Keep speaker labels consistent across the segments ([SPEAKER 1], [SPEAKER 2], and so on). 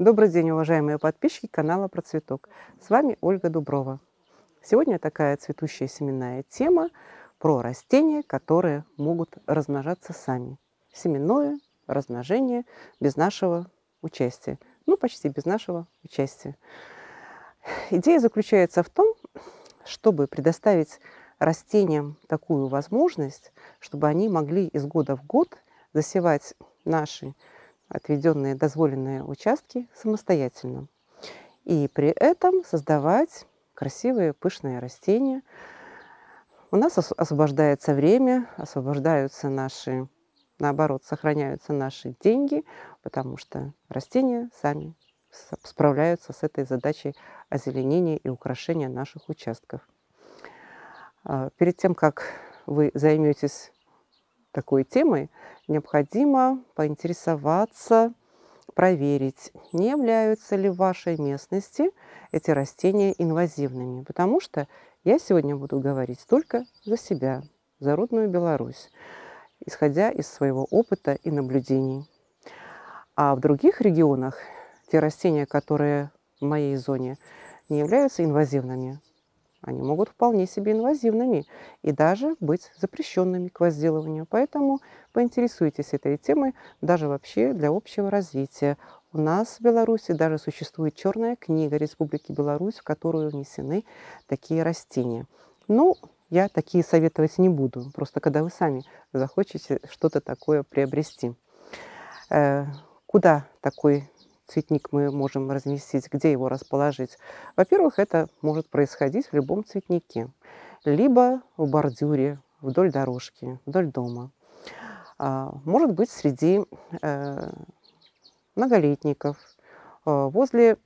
[SPEAKER 1] Добрый день, уважаемые подписчики канала Процветок. С вами Ольга Дуброва. Сегодня такая цветущая семенная тема про растения, которые могут размножаться сами. Семенное размножение без нашего участия. Ну, почти без нашего участия. Идея заключается в том, чтобы предоставить растениям такую возможность, чтобы они могли из года в год засевать наши отведенные дозволенные участки самостоятельно. И при этом создавать красивые пышные растения. У нас освобождается время, освобождаются наши, наоборот, сохраняются наши деньги, потому что растения сами справляются с этой задачей озеленения и украшения наших участков. А, перед тем, как вы займетесь такой темой, необходимо поинтересоваться, проверить, не являются ли в вашей местности эти растения инвазивными, потому что я сегодня буду говорить только за себя, за родную Беларусь, исходя из своего опыта и наблюдений. А в других регионах те растения, которые в моей зоне, не являются инвазивными, они могут вполне себе инвазивными и даже быть запрещенными к возделыванию. Поэтому поинтересуйтесь этой темой даже вообще для общего развития. У нас в Беларуси даже существует черная книга Республики Беларусь, в которую внесены такие растения. Ну, я такие советовать не буду, просто когда вы сами захочете что-то такое приобрести. Э, куда такой цветник мы можем разместить, где его расположить. Во-первых, это может происходить в любом цветнике, либо в бордюре, вдоль дорожки, вдоль дома. А, может быть, среди э, многолетников, э, возле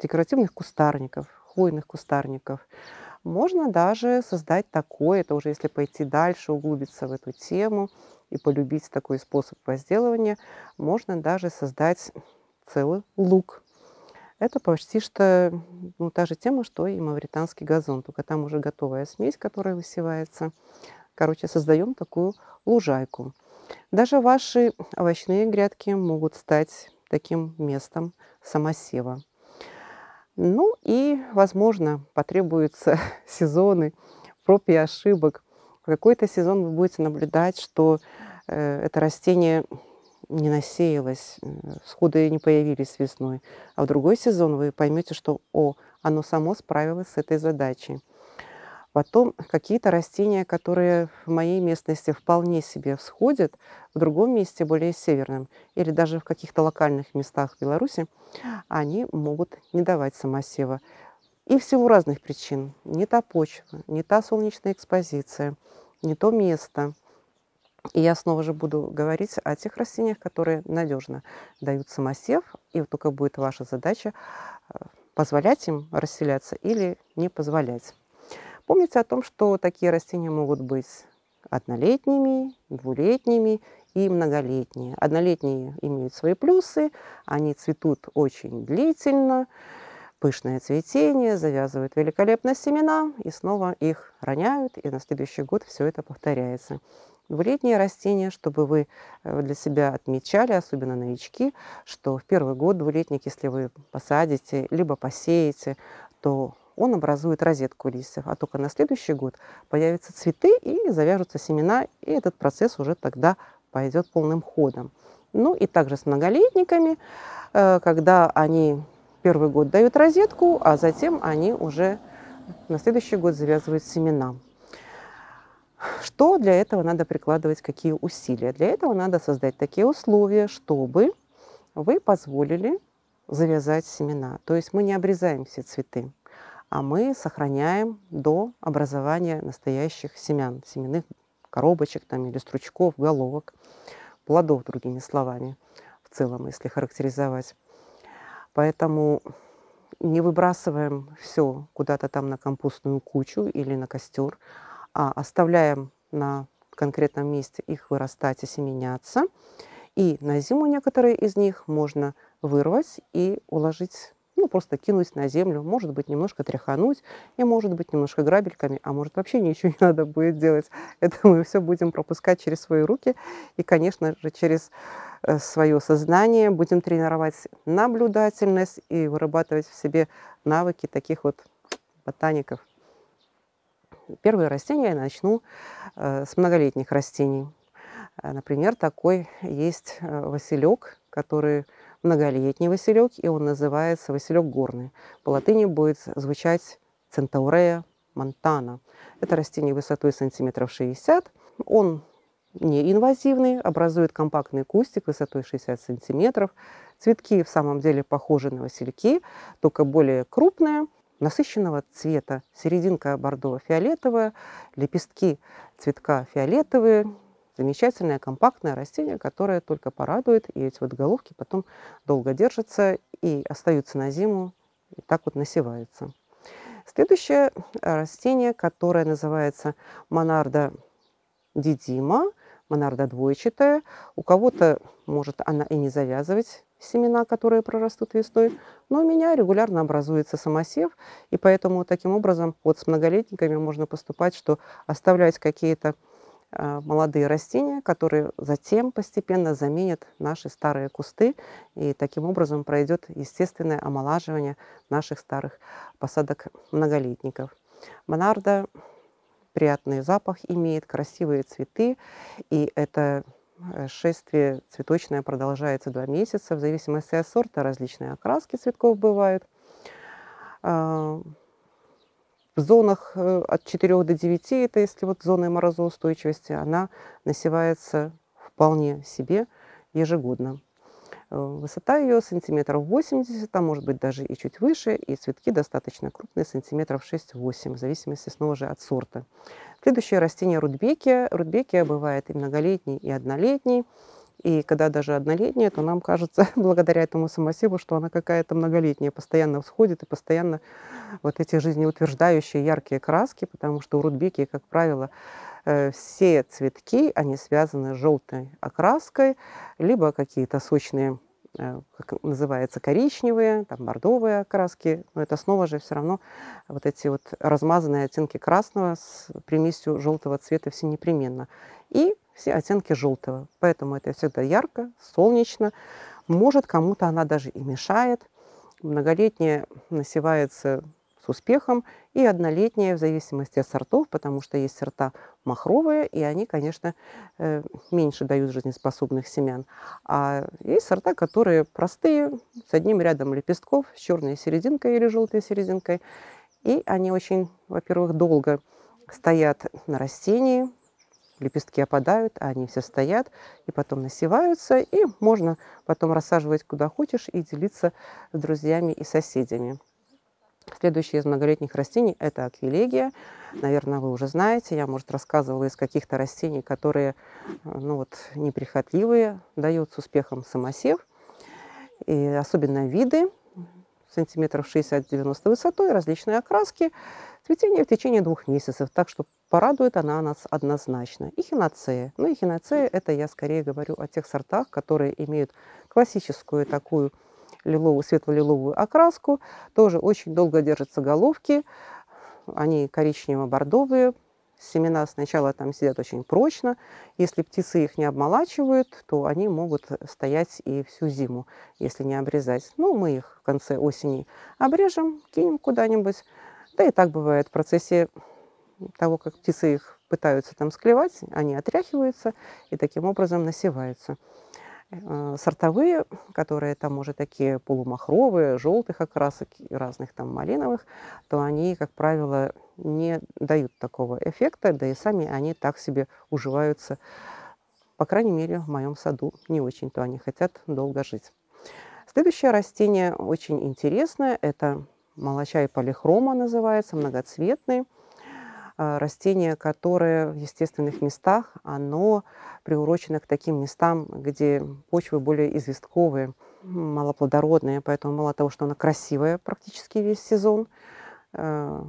[SPEAKER 1] декоративных кустарников, хвойных кустарников. Можно даже создать такое, это уже если пойти дальше, углубиться в эту тему и полюбить такой способ возделывания, можно даже создать целый лук. Это почти что ну, та же тема, что и мавританский газон, только там уже готовая смесь, которая высевается. Короче, создаем такую лужайку. Даже ваши овощные грядки могут стать таким местом самосева. Ну и, возможно, потребуются сезоны проб и ошибок. В какой-то сезон вы будете наблюдать, что э, это растение не насеялось, сходы не появились весной. А в другой сезон вы поймете, что о, оно само справилось с этой задачей. Потом какие-то растения, которые в моей местности вполне себе всходят, в другом месте, более северном, или даже в каких-то локальных местах Беларуси, они могут не давать самосева. И всего разных причин. Не та почва, не та солнечная экспозиция, не то место – и я снова же буду говорить о тех растениях, которые надежно дают самосев, и вот только будет ваша задача э, позволять им расселяться или не позволять. Помните о том, что такие растения могут быть однолетними, двулетними и многолетние. Однолетние имеют свои плюсы, они цветут очень длительно, пышное цветение, завязывают великолепно семена и снова их роняют, и на следующий год все это повторяется. Двулетние растения, чтобы вы э, для себя отмечали, особенно новички, что в первый год двулетник, если вы посадите, либо посеете, то он образует розетку листьев, а только на следующий год появятся цветы и завяжутся семена, и этот процесс уже тогда пойдет полным ходом. Ну и также с многолетниками, э, когда они первый год дают розетку, а затем они уже на следующий год завязывают семена. Что для этого надо прикладывать, какие усилия? Для этого надо создать такие условия, чтобы вы позволили завязать семена. То есть мы не обрезаем все цветы, а мы сохраняем до образования настоящих семян, семенных коробочек там, или стручков, головок, плодов, другими словами, в целом, если характеризовать. Поэтому не выбрасываем все куда-то там на компостную кучу или на костер, а оставляем на конкретном месте их вырастать и семеняться. И на зиму некоторые из них можно вырвать и уложить ну, просто кинуть на землю, может быть, немножко тряхануть, и, может быть, немножко грабельками, а может, вообще ничего не надо будет делать. Это мы все будем пропускать через свои руки и, конечно же, через э, свое сознание будем тренировать наблюдательность и вырабатывать в себе навыки таких вот ботаников. Первое растение я начну э, с многолетних растений. Э, например, такой есть василек, который многолетний василек, и он называется василек горный. По латыни будет звучать центаурея монтана. Это растение высотой сантиметров 60. Он не инвазивный, образует компактный кустик высотой 60 сантиметров. Цветки в самом деле похожи на васильки, только более крупные, насыщенного цвета. Серединка бордово-фиолетовая, лепестки цветка фиолетовые, Замечательное компактное растение, которое только порадует, и эти вот головки потом долго держатся и остаются на зиму, и так вот насеваются. Следующее э, растение, которое называется монарда дидима, монарда двойчатая. У кого-то может она и не завязывать семена, которые прорастут весной, но у меня регулярно образуется самосев, и поэтому таким образом вот с многолетниками можно поступать, что оставлять какие-то а, молодые растения, которые затем постепенно заменят наши старые кусты, и таким образом пройдет естественное омолаживание наших старых посадок многолетников. Монарда приятный запах имеет, красивые цветы, и это э, шествие цветочное продолжается два месяца, в зависимости от сорта различные окраски цветков бывают. А, в зонах э, от 4 до 9, это если вот зона морозоустойчивости, она насевается вполне себе ежегодно. Э, высота ее сантиметров 80, а может быть даже и чуть выше, и цветки достаточно крупные, сантиметров 6-8, в зависимости снова же от сорта. Следующее растение рудбекия. Рудбекия бывает и многолетний, и однолетний. И когда даже однолетняя, то нам кажется, благодаря этому самосеву, что она какая-то многолетняя, постоянно всходит и постоянно вот эти жизнеутверждающие яркие краски, потому что у рудбеки, как правило, э, все цветки, они связаны с желтой окраской, либо какие-то сочные э, как называется, коричневые, там, бордовые окраски, но это снова же все равно вот эти вот размазанные оттенки красного с примесью желтого цвета все непременно. И все оттенки желтого. Поэтому это всегда ярко, солнечно. Может, кому-то она даже и мешает. Многолетняя насевается с успехом и однолетняя в зависимости от сортов, потому что есть сорта махровые, и они, конечно, э, меньше дают жизнеспособных семян. А есть сорта, которые простые, с одним рядом лепестков, с черной серединкой или желтой серединкой. И они очень, во-первых, долго стоят на растении, лепестки опадают, а они все стоят и потом насеваются, и можно потом рассаживать куда хочешь и делиться с друзьями и соседями. Следующее из многолетних растений – это аквилегия. Наверное, вы уже знаете, я, может, рассказывала из каких-то растений, которые э, ну, вот, неприхотливые, дают с успехом самосев. И особенно виды сантиметров 60-90 высотой, различные окраски, цветение в течение двух месяцев. Так что Порадует она нас однозначно. И хиноцея. Ну и хиноцея, это я скорее говорю о тех сортах, которые имеют классическую такую лиловую, светло-лиловую окраску. Тоже очень долго держатся головки. Они коричнево-бордовые. Семена сначала там сидят очень прочно. Если птицы их не обмолачивают, то они могут стоять и всю зиму, если не обрезать. Ну, мы их в конце осени обрежем, кинем куда-нибудь. Да и так бывает в процессе того, как птицы их пытаются там склевать, они отряхиваются и таким образом насеваются. Э, сортовые, которые там уже такие полумахровые, желтых окрасок и разных там малиновых, то они, как правило, не дают такого эффекта, да и сами они так себе уживаются. По крайней мере, в моем саду не очень-то они хотят долго жить. Следующее растение очень интересное. Это молочай полихрома называется, многоцветный. А, растение, которое в естественных местах, оно приурочено к таким местам, где почвы более известковые, малоплодородные, поэтому мало того, что она красивая практически весь сезон, а,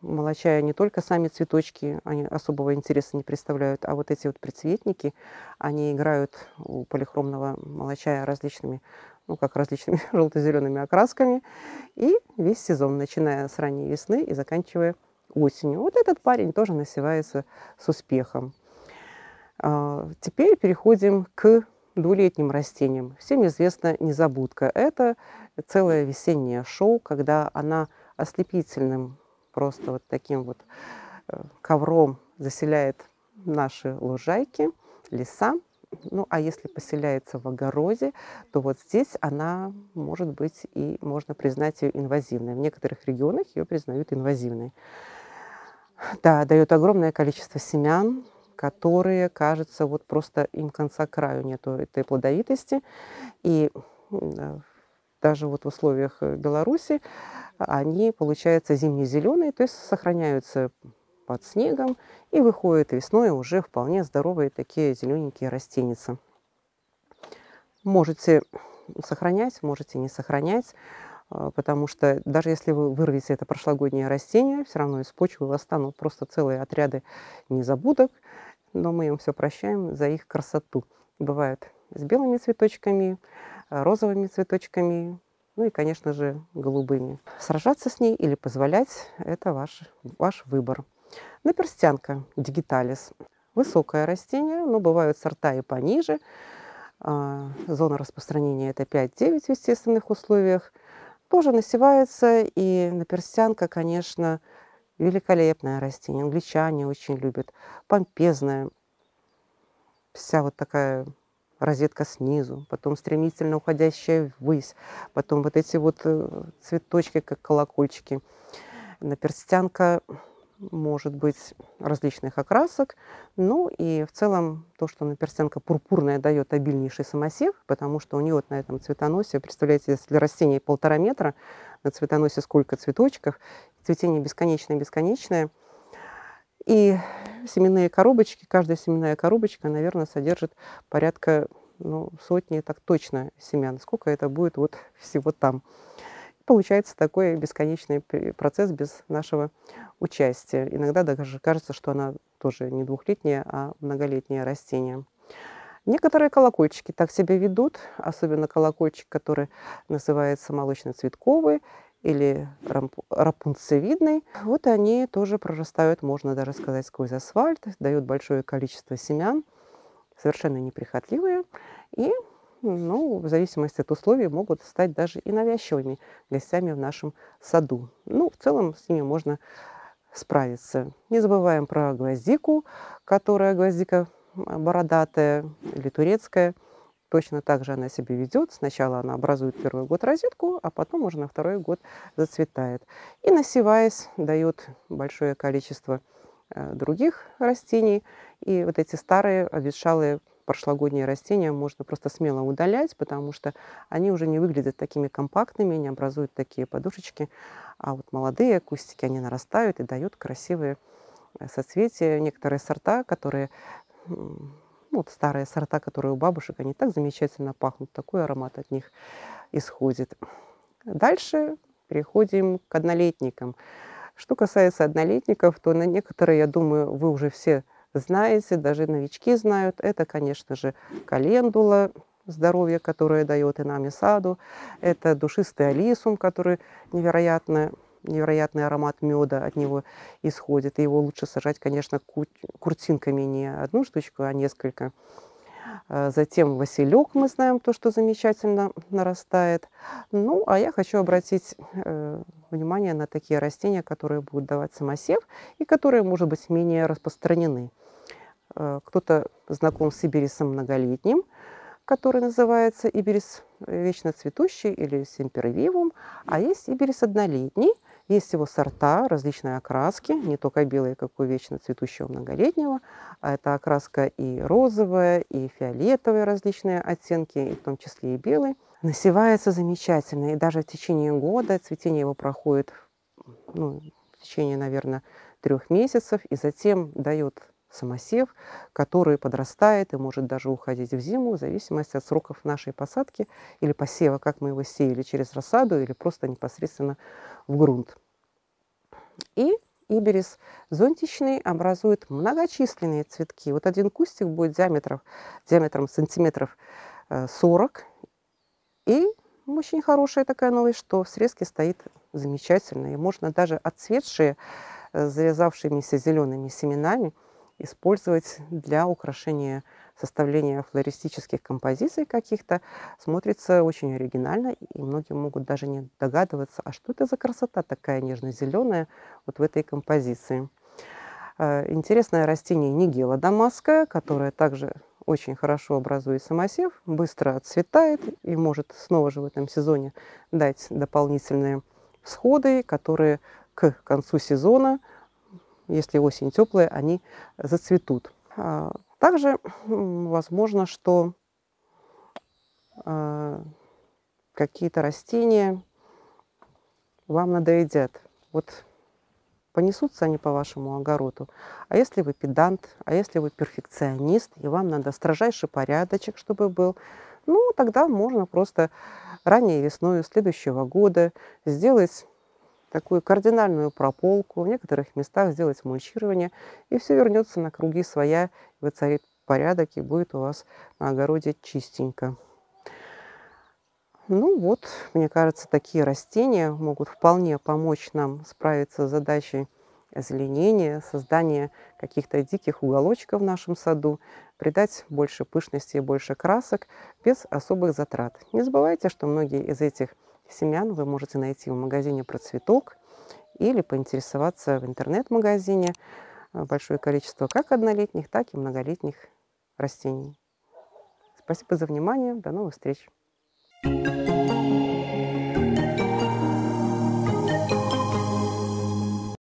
[SPEAKER 1] молочая не только сами цветочки, они особого интереса не представляют, а вот эти вот предцветники, они играют у полихромного молочая различными, ну как различными желто-зелеными окрасками, и весь сезон, начиная с ранней весны и заканчивая осенью. Вот этот парень тоже насевается с успехом. А, теперь переходим к двулетним растениям. Всем известна незабудка. Это целое весеннее шоу, когда она ослепительным просто вот таким вот э, ковром заселяет наши лужайки, леса. Ну, а если поселяется в огороде, то вот здесь она может быть и можно признать ее инвазивной. В некоторых регионах ее признают инвазивной. Да, дает огромное количество семян, которые, кажется, вот просто им конца краю нету этой плодовитости. И даже вот в условиях э, Беларуси они, получается, зимне-зеленые, то есть сохраняются под снегом и выходят весной уже вполне здоровые такие зелененькие растеницы. Можете сохранять, можете не сохранять. А, потому что даже если вы вырвете это прошлогоднее растение, все равно из почвы восстанут просто целые отряды незабудок, но мы им все прощаем за их красоту. Бывают с белыми цветочками, розовыми цветочками, ну и, конечно же, голубыми. Сражаться с ней или позволять – это ваш, ваш выбор. Наперстянка дигиталис. Высокое растение, но бывают сорта и пониже. А, зона распространения – это 5-9 в естественных условиях тоже насевается, и наперстянка, конечно, великолепное растение. Англичане очень любят, помпезное. Вся вот такая розетка снизу, потом стремительно уходящая ввысь, потом вот эти вот э, цветочки, как колокольчики. Наперстянка может быть различных окрасок. Ну и в целом то, что наперстянка пурпурная дает обильнейший самосев, потому что у нее вот на этом цветоносе, представляете, если растение полтора метра, на цветоносе сколько цветочков, цветение бесконечное-бесконечное. И семенные коробочки, каждая семенная коробочка, наверное, содержит порядка ну, сотни, так точно, семян. Сколько это будет вот всего там получается такой бесконечный процесс без нашего участия. Иногда даже кажется, что она тоже не двухлетнее, а многолетнее растение. Некоторые колокольчики так себя ведут, особенно колокольчик, который называется молочно-цветковый или рапунцевидный. Вот они тоже прорастают, можно даже сказать, сквозь асфальт, дают большое количество семян, совершенно неприхотливые. И ну, в зависимости от условий, могут стать даже и навязчивыми гостями в нашем саду. Ну, в целом с ними можно справиться. Не забываем про гвоздику, которая гвоздика бородатая или турецкая. Точно так же она себя ведет. Сначала она образует первый год розетку, а потом уже на второй год зацветает. И насеваясь, дает большое количество э, других растений. И вот эти старые обветшалые прошлогодние растения можно просто смело удалять, потому что они уже не выглядят такими компактными, не образуют такие подушечки. А вот молодые кустики, они нарастают и дают красивые э, соцветия. Некоторые сорта, которые вот старые сорта, которые у бабушек, они так замечательно пахнут, такой аромат от них исходит. Дальше переходим к однолетникам. Что касается однолетников, то на некоторые, я думаю, вы уже все знаете, даже новички знают. Это, конечно же, календула, здоровье, которое дает и нам, и саду. Это душистый алисум, который невероятно невероятный аромат меда от него исходит. И его лучше сажать, конечно, куртинками не одну штучку, а несколько. А затем василек, мы знаем то, что замечательно нарастает. Ну, а я хочу обратить э, внимание на такие растения, которые будут давать самосев и которые, может быть, менее распространены. Э, кто-то знаком с иберисом многолетним, который называется иберис вечно цветущий или семпервивум, а есть иберис однолетний, есть его сорта, различные окраски, не только белые, как у вечно цветущего многолетнего, а это окраска и розовая, и фиолетовая, различные оттенки, и в том числе и белый. Насевается замечательно, и даже в течение года цветение его проходит ну, в течение, наверное, трех месяцев, и затем дает самосев, который подрастает и может даже уходить в зиму в зависимости от сроков нашей посадки или посева, как мы его сеяли, через рассаду или просто непосредственно в грунт. И иберис зонтичный образует многочисленные цветки. Вот один кустик будет диаметром диаметром сантиметров 40. Э, и очень хорошая такая новость, что в срезке стоит замечательно. И можно даже отцветшие, э, завязавшимися зелеными семенами, использовать для украшения составления флористических композиций каких-то, смотрится очень оригинально, и многие могут даже не догадываться, а что это за красота такая нежно-зеленая вот в этой композиции. Э, интересное растение нигела дамасская, которое также очень хорошо образует самосев, быстро отцветает и может снова же в этом сезоне дать дополнительные всходы, которые к концу сезона – если осень теплая, они зацветут. А, также возможно, что а, какие-то растения вам надоедят. Вот понесутся они по вашему огороду. А если вы педант, а если вы перфекционист, и вам надо строжайший порядочек, чтобы был, ну, тогда можно просто ранней весной следующего года сделать такую кардинальную прополку, в некоторых местах сделать мульчирование, и все вернется на круги своя, воцарит порядок, и будет у вас на огороде чистенько. Ну вот, мне кажется, такие растения могут вполне помочь нам справиться с задачей озеленения, создания каких-то диких уголочков в нашем саду, придать больше пышности и больше красок без особых затрат. Не забывайте, что многие из этих семян ну, вы можете найти в магазине про цветок или поинтересоваться в интернет-магазине. Э, большое количество как однолетних, так и многолетних растений. Спасибо за внимание. До новых встреч. thank you